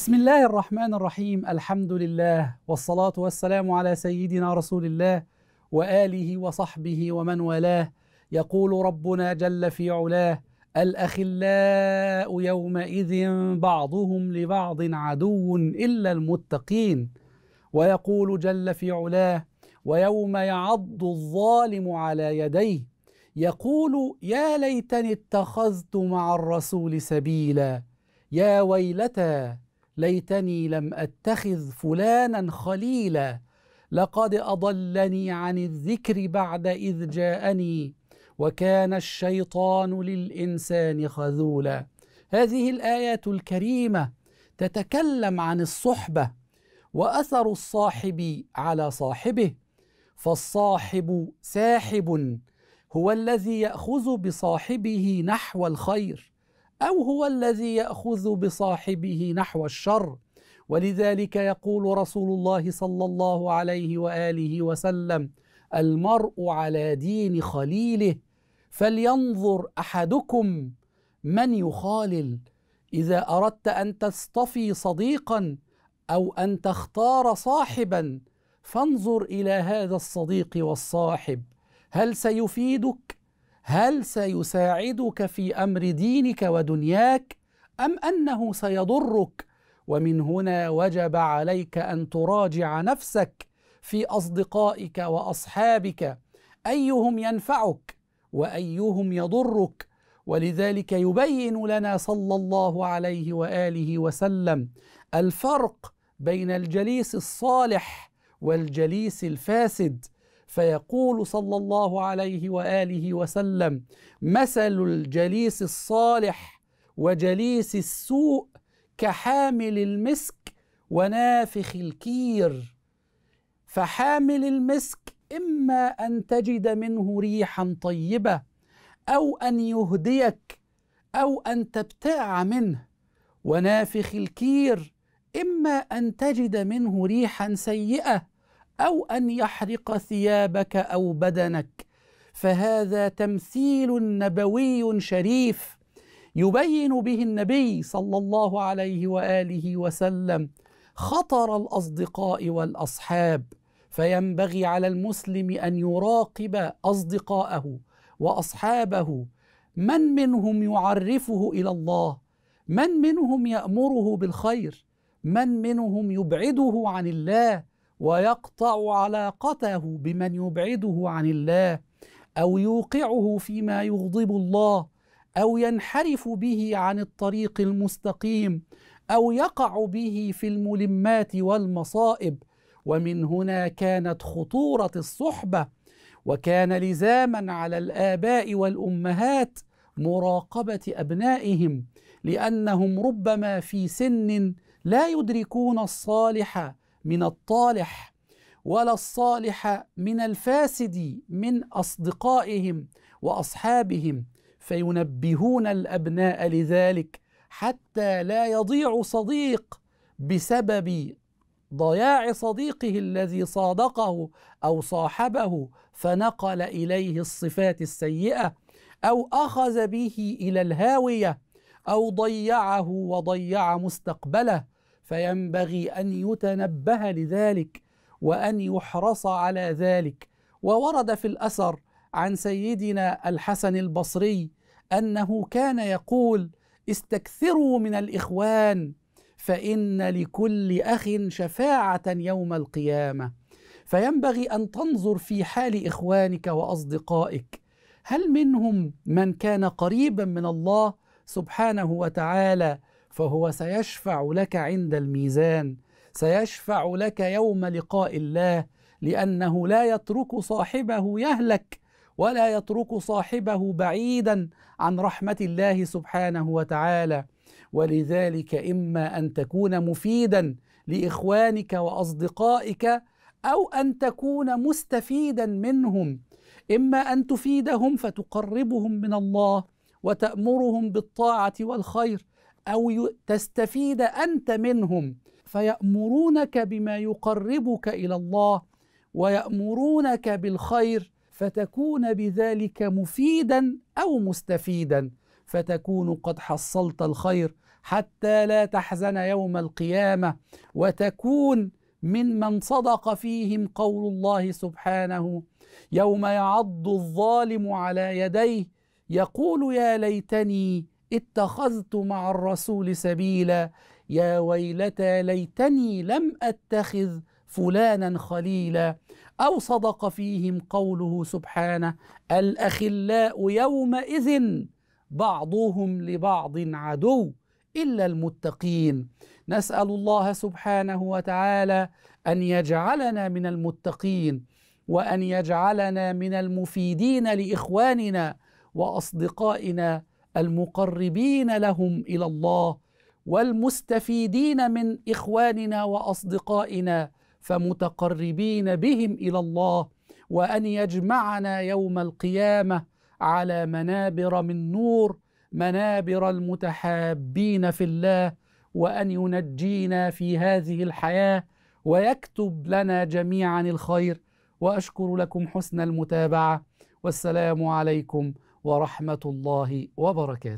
بسم الله الرحمن الرحيم الحمد لله والصلاة والسلام على سيدنا رسول الله وآله وصحبه ومن والاه يقول ربنا جل في علاه الأخلاء يومئذ بعضهم لبعض عدو إلا المتقين ويقول جل في علاه ويوم يعض الظالم على يديه يقول يا ليتني اتخذت مع الرسول سبيلا يا ويلتى ليتني لم اتخذ فلانا خليلا لقد اضلني عن الذكر بعد اذ جاءني وكان الشيطان للانسان خذولا هذه الايات الكريمه تتكلم عن الصحبه واثر الصاحب على صاحبه فالصاحب ساحب هو الذي ياخذ بصاحبه نحو الخير او هو الذي ياخذ بصاحبه نحو الشر ولذلك يقول رسول الله صلى الله عليه واله وسلم المرء على دين خليله فلينظر احدكم من يخالل اذا اردت ان تصطفي صديقا او ان تختار صاحبا فانظر الى هذا الصديق والصاحب هل سيفيدك هل سيساعدك في امر دينك ودنياك ام انه سيضرك ومن هنا وجب عليك ان تراجع نفسك في اصدقائك واصحابك ايهم ينفعك وايهم يضرك ولذلك يبين لنا صلى الله عليه واله وسلم الفرق بين الجليس الصالح والجليس الفاسد فيقول صلى الله عليه واله وسلم مثل الجليس الصالح وجليس السوء كحامل المسك ونافخ الكير فحامل المسك اما ان تجد منه ريحا طيبه او ان يهديك او ان تبتاع منه ونافخ الكير اما ان تجد منه ريحا سيئه او ان يحرق ثيابك او بدنك فهذا تمثيل نبوي شريف يبين به النبي صلى الله عليه واله وسلم خطر الاصدقاء والاصحاب فينبغي على المسلم ان يراقب اصدقاءه واصحابه من منهم يعرفه الى الله من منهم يامره بالخير من منهم يبعده عن الله ويقطع علاقته بمن يبعده عن الله او يوقعه فيما يغضب الله او ينحرف به عن الطريق المستقيم او يقع به في الملمات والمصائب ومن هنا كانت خطوره الصحبه وكان لزاما على الاباء والامهات مراقبه ابنائهم لانهم ربما في سن لا يدركون الصالح من الطالح ولا الصالح من الفاسد من اصدقائهم واصحابهم فينبهون الابناء لذلك حتى لا يضيع صديق بسبب ضياع صديقه الذي صادقه او صاحبه فنقل اليه الصفات السيئه او اخذ به الى الهاويه او ضيعه وضيع مستقبله فينبغي ان يتنبه لذلك وان يحرص على ذلك وورد في الاثر عن سيدنا الحسن البصري انه كان يقول استكثروا من الاخوان فان لكل اخ شفاعه يوم القيامه فينبغي ان تنظر في حال اخوانك واصدقائك هل منهم من كان قريبا من الله سبحانه وتعالى فهو سيشفع لك عند الميزان سيشفع لك يوم لقاء الله لانه لا يترك صاحبه يهلك ولا يترك صاحبه بعيدا عن رحمه الله سبحانه وتعالى ولذلك اما ان تكون مفيدا لاخوانك واصدقائك او ان تكون مستفيدا منهم اما ان تفيدهم فتقربهم من الله وتامرهم بالطاعه والخير أو تستفيد أنت منهم فيأمرونك بما يقربك إلى الله ويأمرونك بالخير فتكون بذلك مفيدا أو مستفيدا فتكون قد حصلت الخير حتى لا تحزن يوم القيامة وتكون من من صدق فيهم قول الله سبحانه يوم يعض الظالم على يديه يقول يا ليتني اتخذت مع الرسول سبيلا يا ويلتى ليتني لم اتخذ فلانا خليلا او صدق فيهم قوله سبحانه الاخلاء يومئذ بعضهم لبعض عدو الا المتقين نسال الله سبحانه وتعالى ان يجعلنا من المتقين وان يجعلنا من المفيدين لاخواننا واصدقائنا المقربين لهم الى الله والمستفيدين من اخواننا واصدقائنا فمتقربين بهم الى الله وان يجمعنا يوم القيامه على منابر من نور منابر المتحابين في الله وان ينجينا في هذه الحياه ويكتب لنا جميعا الخير واشكر لكم حسن المتابعه والسلام عليكم ورحمة الله وبركاته